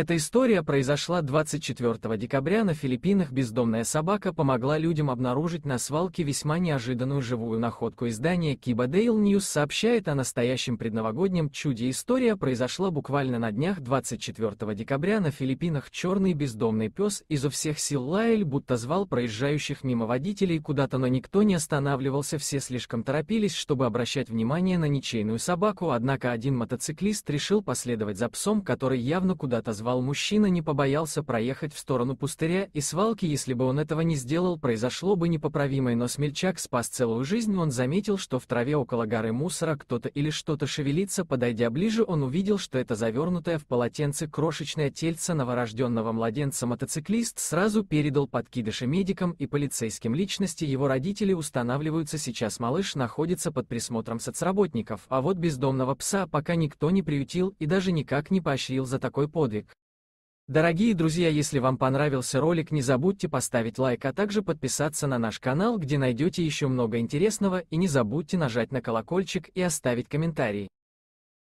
Эта история произошла 24 декабря на Филиппинах. Бездомная собака помогла людям обнаружить на свалке весьма неожиданную живую находку. Издание Кибадейл Ньюс сообщает о настоящем предновогоднем чуде. История произошла буквально на днях 24 декабря на Филиппинах. Черный бездомный пес изо всех сил лаяль, будто звал проезжающих мимо водителей куда-то, но никто не останавливался. Все слишком торопились, чтобы обращать внимание на ничейную собаку. Однако один мотоциклист решил последовать за псом, который явно куда-то звал назвал мужчина, не побоялся проехать в сторону пустыря и свалки, если бы он этого не сделал, произошло бы непоправимое, но смельчак спас целую жизнь, он заметил, что в траве около горы мусора кто-то или что-то шевелится, подойдя ближе, он увидел, что это завернутое в полотенце крошечное тельце новорожденного младенца мотоциклист сразу передал подкидыши медикам и полицейским личности, его родители устанавливаются сейчас, малыш находится под присмотром соцработников, а вот бездомного пса пока никто не приютил и даже никак не поощрил за такой подвиг. Дорогие друзья, если вам понравился ролик, не забудьте поставить лайк, а также подписаться на наш канал, где найдете еще много интересного, и не забудьте нажать на колокольчик и оставить комментарий.